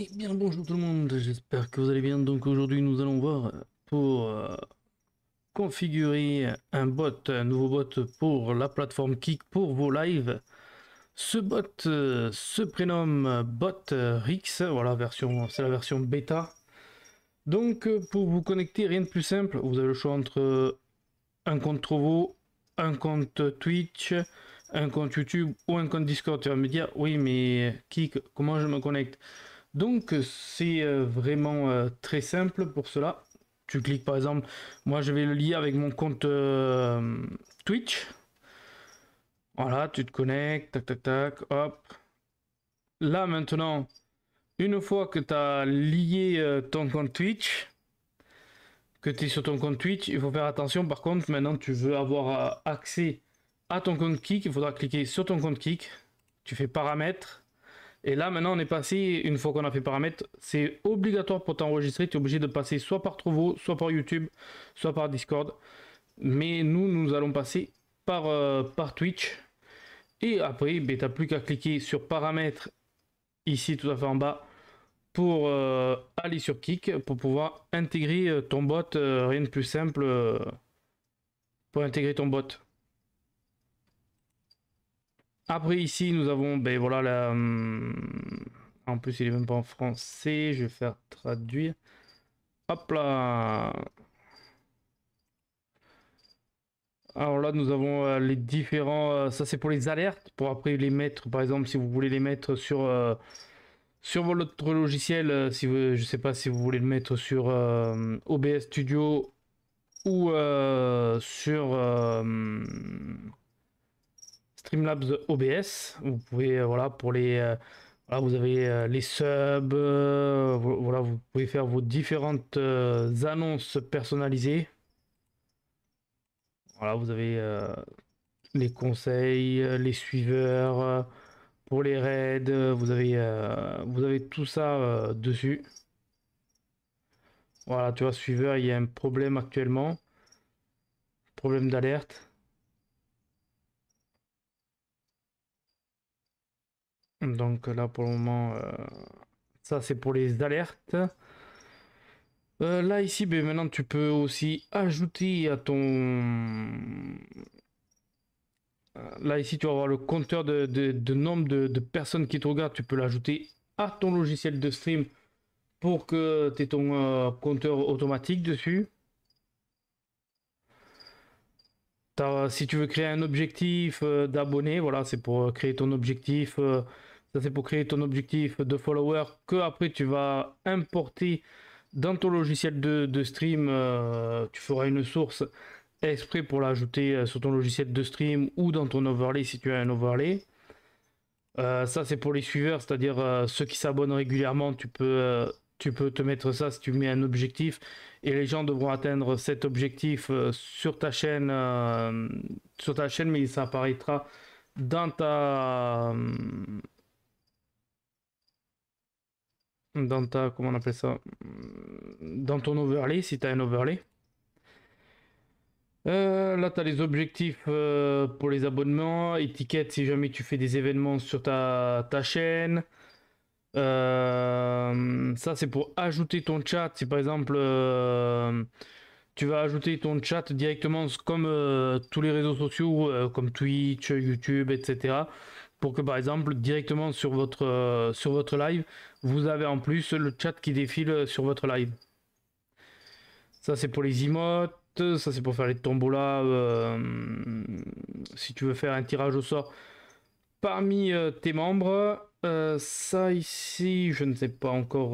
Eh bien bonjour tout le monde, j'espère que vous allez bien. Donc aujourd'hui nous allons voir pour euh, configurer un bot, un nouveau bot pour la plateforme Kik pour vos lives. Ce bot euh, se prénomme Bot Rix, voilà version, c'est la version bêta. Donc euh, pour vous connecter, rien de plus simple, vous avez le choix entre un compte Trovo, un compte Twitch, un compte YouTube ou un compte Discord. Tu vas me dire oui mais Kik, comment je me connecte donc euh, c'est euh, vraiment euh, très simple pour cela. Tu cliques par exemple, moi je vais le lier avec mon compte Twitch. Voilà, tu te connectes, tac tac tac, hop. Là maintenant, une fois que tu as lié ton compte Twitch, que tu es sur ton compte Twitch, il faut faire attention par contre, maintenant tu veux avoir accès à ton compte Kik, il faudra cliquer sur ton compte Kik, tu fais paramètres, et là, maintenant, on est passé, une fois qu'on a fait paramètres, c'est obligatoire pour t'enregistrer. Tu es obligé de passer soit par Trouvo, soit par YouTube, soit par Discord. Mais nous, nous allons passer par, euh, par Twitch. Et après, ben, tu n'as plus qu'à cliquer sur paramètres, ici tout à fait en bas, pour euh, aller sur Kick pour pouvoir intégrer euh, ton bot. rien de plus simple pour intégrer ton bot. Après ici, nous avons, ben voilà, la... Hum, en plus il est même pas en français, je vais faire traduire. Hop là Alors là, nous avons euh, les différents. Euh, ça, c'est pour les alertes. Pour après les mettre, par exemple, si vous voulez les mettre sur euh, sur votre logiciel, si vous, je sais pas si vous voulez le mettre sur OBS Studio ou sur Streamlabs OBS. Vous pouvez, euh, voilà, pour les. Euh, voilà, vous avez euh, les subs, voilà, vous pouvez faire vos différentes annonces personnalisées. Voilà, vous avez les conseils, les suiveurs, pour les raids, vous avez, vous avez tout ça dessus. Voilà, tu vois, suiveur, il y a un problème actuellement. Problème d'alerte. Donc là, pour le moment, euh, ça c'est pour les alertes. Euh, là, ici, ben, maintenant, tu peux aussi ajouter à ton... Euh, là, ici, tu vas avoir le compteur de, nombre de, personnes qui te regardent. Tu peux l'ajouter à ton logiciel de stream pour que tu aies ton compteur automatique dessus. Si tu veux créer un objectif d'abonnés, voilà, c'est pour créer ton objectif ça, c'est pour créer ton objectif de follower que après tu vas importer dans ton logiciel de, stream. Euh, tu feras une source exprès pour l'ajouter euh, sur ton logiciel de stream ou dans ton overlay si tu as un overlay. Euh, ça, c'est pour les suiveurs, c'est-à-dire ceux qui s'abonnent régulièrement. Tu peux, tu peux te mettre ça si tu mets un objectif et les gens devront atteindre cet objectif sur ta chaîne, sur ta chaîne, mais ça apparaîtra dans ta dans ta, comment on appelle mm, dans ton overlay, si tu as un overlay. Euh, là, tu as les objectifs euh, pour les abonnements, étiquette si jamais tu fais des événements sur ta, ta chaîne. Euh, ça, c'est pour ajouter ton chat. Si par exemple, tu vas ajouter ton chat directement comme tous les réseaux sociaux, comme Twitch, YouTube, etc pour que par exemple directement sur votre, euh, sur votre live, vous avez en plus le chat qui défile euh, sur votre live. Ça c'est pour les emotes, ça c'est pour faire les tombolas. Euh, si tu veux faire un tirage au sort parmi tes membres, ça ici, je ne sais pas encore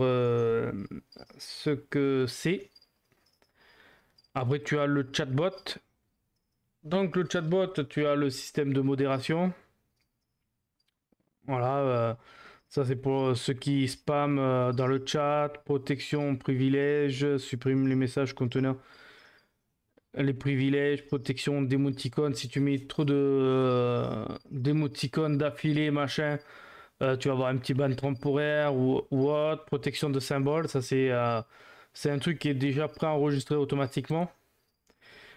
ce que c'est. Après tu as le chatbot. Donc le chatbot, tu as le système de modération. Voilà, euh, ça c'est pour euh, ceux qui spam euh, dans le chat, protection, privilège, supprime les messages contenant les privilèges, protection d'émoticônes. Si tu mets trop de d'émoticônes d'affilée, machin, tu vas avoir un petit ban temporaire ou, autre, protection de symboles, ça c'est c'est un truc qui est déjà préenregistré automatiquement.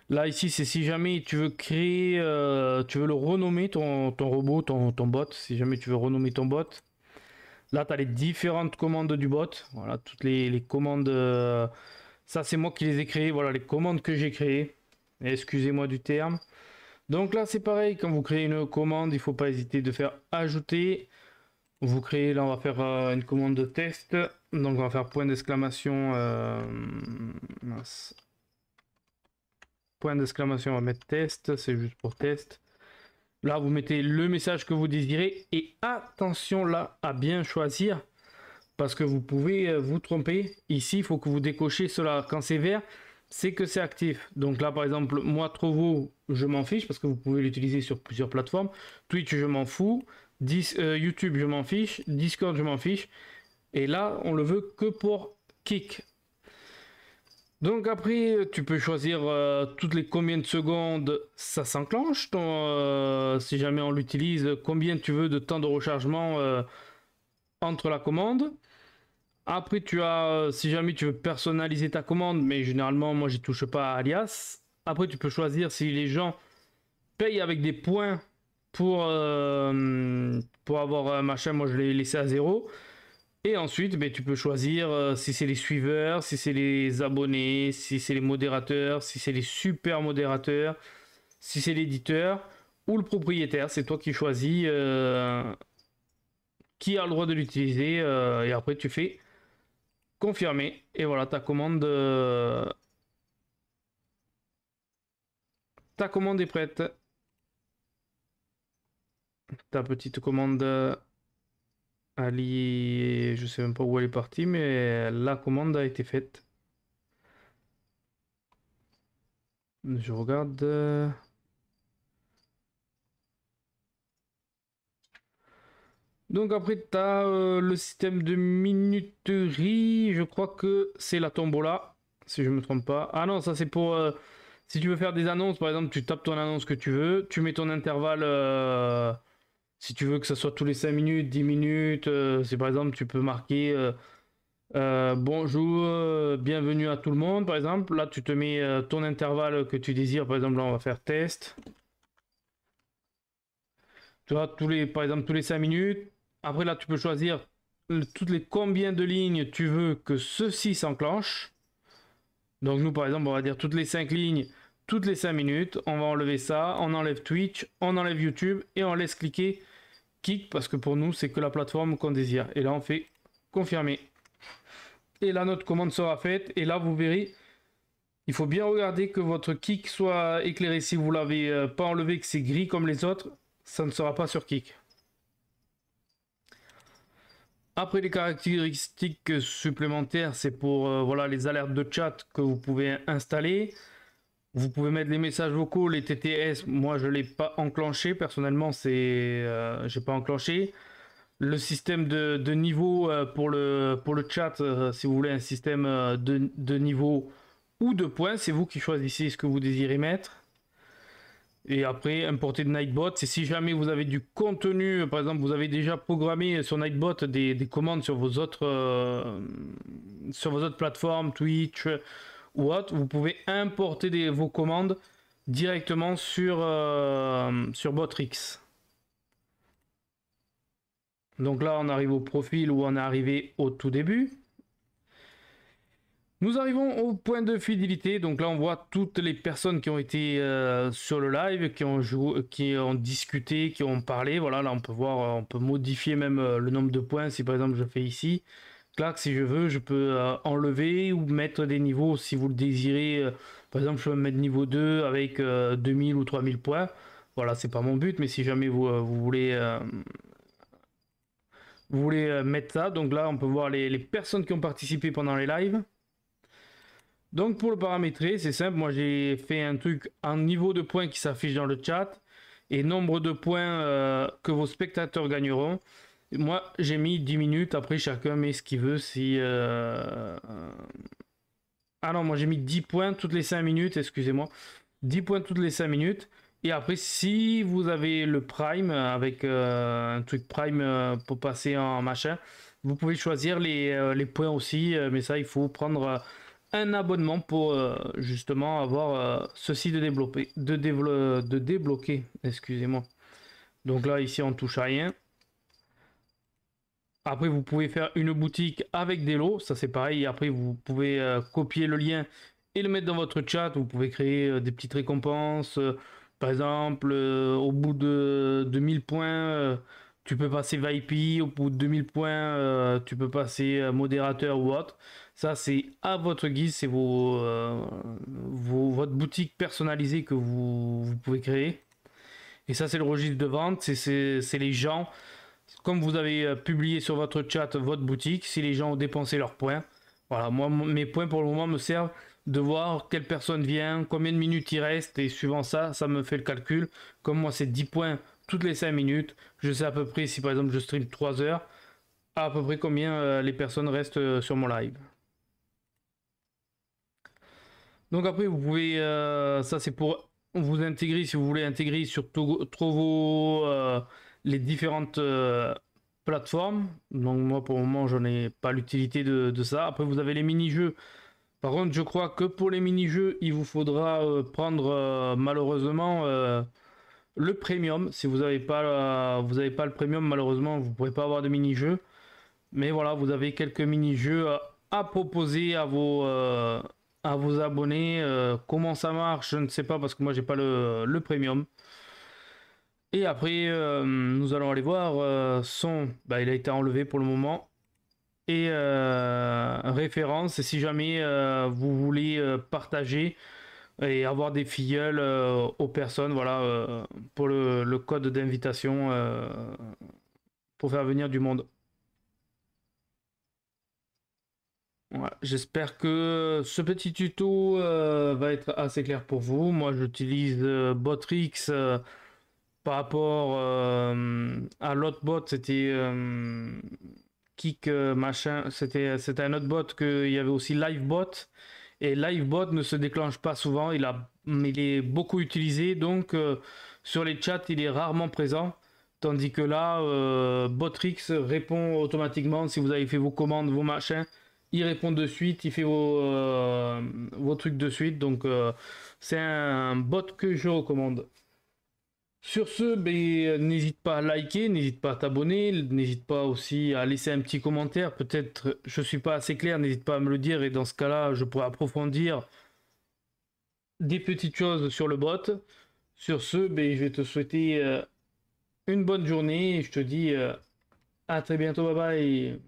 Là, ici, c'est si jamais tu veux créer, euh, tu veux le renommer ton, robot, ton, bot, si jamais tu veux renommer ton bot. Là, tu as les différentes commandes du bot. Voilà, toutes les, commandes. Euh, ça, c'est moi qui les ai créées. Voilà, les commandes que j'ai créées. Excusez-moi du terme. Donc là, c'est pareil. Quand vous créez une commande, il ne faut pas hésiter de faire ajouter. Vous créez, là, on va faire euh, une commande de test. Donc, on va faire point d'exclamation point d'exclamation, on va mettre test, c'est juste pour test. Là, vous mettez le message que vous désirez et attention là à bien choisir parce que vous pouvez euh, vous tromper. Ici, il faut que vous décochez cela. Quand c'est vert, c'est que c'est actif. Donc là, par exemple, moi, Trovo, je m'en fiche parce que vous pouvez l'utiliser sur plusieurs plateformes. Twitch, je m'en fous. Euh, YouTube, je m'en fiche. Discord, je m'en fiche. Et là, on le veut que pour Kick. Donc après, tu peux choisir euh, toutes les combien de secondes ça s'enclenche, euh, si jamais on l'utilise, combien tu veux de temps de rechargement euh, entre la commande. Après, tu as, si jamais tu veux personnaliser ta commande, mais généralement, moi, j'y touche pas à Alias. Après, tu peux choisir si les gens payent avec des points pour, pour avoir un machin. Moi, je l'ai laissé à zéro. Et ensuite, ben, tu peux choisir euh, si c'est les suiveurs, si c'est les abonnés, si c'est les modérateurs, si c'est les super modérateurs, si c'est l'éditeur ou le propriétaire. C'est toi qui choisis euh, qui a le droit de l'utiliser. Euh, et après, tu fais confirmer. Et voilà, ta commande, ta commande est prête. Ta petite commande. Ali, Je sais même pas où elle est partie, mais la commande a été faite. Je regarde. Euh. Donc après, tu as euh, le système de minuterie. Je crois que c'est la tombola, si je ne me trompe pas. Ah non, ça c'est pour... Euh, si tu veux faire des annonces, par exemple, tu tapes ton annonce que tu veux, tu mets ton intervalle si tu veux que ça soit tous les 5 minutes, 10 minutes, c'est euh, par exemple, tu peux marquer euh, euh, bonjour, bienvenue à tout le monde, par exemple. Là, tu te mets ton intervalle que tu désires. Par exemple, là, on va faire test. Tu vois, tous les, par exemple, tous les 5 minutes. Après, là, tu peux choisir toutes les combien de lignes tu veux que ceci s'enclenche. Donc, nous, par exemple, on va dire toutes les 5 lignes toutes les 5 minutes, on va enlever ça, on enlève Twitch, on enlève YouTube et on laisse cliquer Kick parce que pour nous, c'est que la plateforme qu'on désire. Et là, on fait confirmer. Et là, notre commande sera faite. Et là, vous verrez, il faut bien regarder que votre Kick soit éclairé. Si vous l'avez euh, pas enlevé, que c'est gris comme les autres, ça ne sera pas sur Kick. Après les caractéristiques supplémentaires, c'est pour euh, voilà, les alertes de chat que vous pouvez installer. Vous pouvez mettre les messages vocaux, les TTS. Moi, je ne l'ai pas enclenché. Personnellement, c'est, euh, j'ai pas enclenché. Le système de, niveau euh, pour le pour le chat, euh, si vous voulez un système de, niveau ou de points, c'est vous qui choisissez ce que vous désirez mettre. Et après, importer de Nightbot. Et si jamais vous avez du contenu, par exemple, vous avez déjà programmé sur Nightbot des, des commandes sur vos autres sur vos autres plateformes, Twitch ou vous pouvez importer vos commandes directement sur, euh, sur Botrix. Donc là, on arrive au profil où on est arrivé au tout début. Nous arrivons au point de fidélité. Donc là, on voit toutes les personnes qui ont été euh, sur le live, qui ont, qui ont discuté, qui ont parlé. Voilà, là, on peut voir, on peut modifier même euh, le nombre de points. Si par exemple, je fais ici, Clac, si je veux, je peux euh, enlever ou mettre des niveaux si vous le désirez. Euh, par exemple, je peux mettre niveau 2 avec 2000 euh, ou 3000 points. Voilà, c'est pas mon but, mais si jamais vous, voulez, vous voulez mettre ça, donc là, on peut voir les, les, personnes qui ont participé pendant les lives. Donc pour le paramétrer, c'est simple. Moi, j'ai fait un truc en niveau de points qui s'affiche dans le chat et nombre de points que vos spectateurs gagneront. Moi, j'ai mis 10 minutes. Après, chacun met ce qu'il veut. Si. Euh, euh, ah non, moi j'ai mis 10 points toutes les 5 minutes. Excusez-moi. 10 points toutes les 5 minutes. Et après, si vous avez le Prime avec euh, un truc Prime pour passer en machin, vous pouvez choisir les, points aussi. mais ça, il faut prendre un abonnement pour justement avoir ceci de, développer, de débloquer. Excusez-moi. Donc là, ici, on touche à rien. Après, vous pouvez faire une boutique avec des lots, ça c'est pareil. Après, vous pouvez euh, copier le lien et le mettre dans votre chat. Vous pouvez créer euh, des petites récompenses. Euh, par exemple, au bout de 2000 points, tu peux passer VIP. Au bout de 2000 points, tu peux passer modérateur ou autre. Ça, c'est à votre guise, c'est votre boutique personnalisée que vous pouvez créer. Et ça, c'est le registre de vente, c'est les gens vous avez euh, publié sur votre chat, votre boutique, si les gens ont dépensé leurs points. Voilà, moi, mes points pour le moment me servent de voir quelle personne vient, combien de minutes il reste, et suivant ça, ça me fait le calcul. Comme moi, c'est 10 points toutes les 5 minutes. Je sais à peu près, si par exemple je stream 3 heures, à peu près combien euh, les personnes restent euh, sur mon live. Donc après, vous pouvez, ça c'est pour vous intégrer, si vous voulez intégrer sur Trovo, vos les différentes euh, plateformes. Donc moi pour le moment je n'ai pas l'utilité de, ça. Après vous avez les mini-jeux. Par contre je crois que pour les mini-jeux il vous faudra euh, prendre euh, malheureusement le premium. Si vous n'avez pas, vous pas le premium malheureusement vous ne pourrez pas avoir de mini-jeux. Mais voilà vous avez quelques mini-jeux à proposer à vos... à vos abonnés, comment ça marche, je ne sais pas parce que moi j'ai pas le, le premium. Et après, euh, nous allons aller voir euh, son. Bah, il a été enlevé pour le moment. Et euh, référence et si jamais vous voulez partager et avoir des filleuls aux personnes, voilà, pour le, code d'invitation pour faire venir du monde. J'espère que ce petit tuto va être assez clair pour vous. Moi, j'utilise Botrix par rapport euh, à l'autre bot, c'était euh, Kick euh, machin, c'était c'était un autre bot qu'il y avait aussi Livebot. Et Livebot ne se déclenche pas souvent, il, a, il est beaucoup utilisé, donc sur les chats, il est rarement présent. Tandis que là, Botrix répond automatiquement si vous avez fait vos commandes, vos machins. Il répond de suite, il fait vos, trucs de suite. Donc, c'est un bot que je recommande. Sur ce, ben, n'hésite pas à liker, n'hésite pas à t'abonner, n'hésite pas aussi à laisser un petit commentaire. Peut-être je ne suis pas assez clair, n'hésite pas à me le dire et dans ce cas-là, je pourrais approfondir des petites choses sur le bot. Sur ce, ben, je vais te souhaiter euh, une bonne journée je te dis euh, à très bientôt. Bye bye.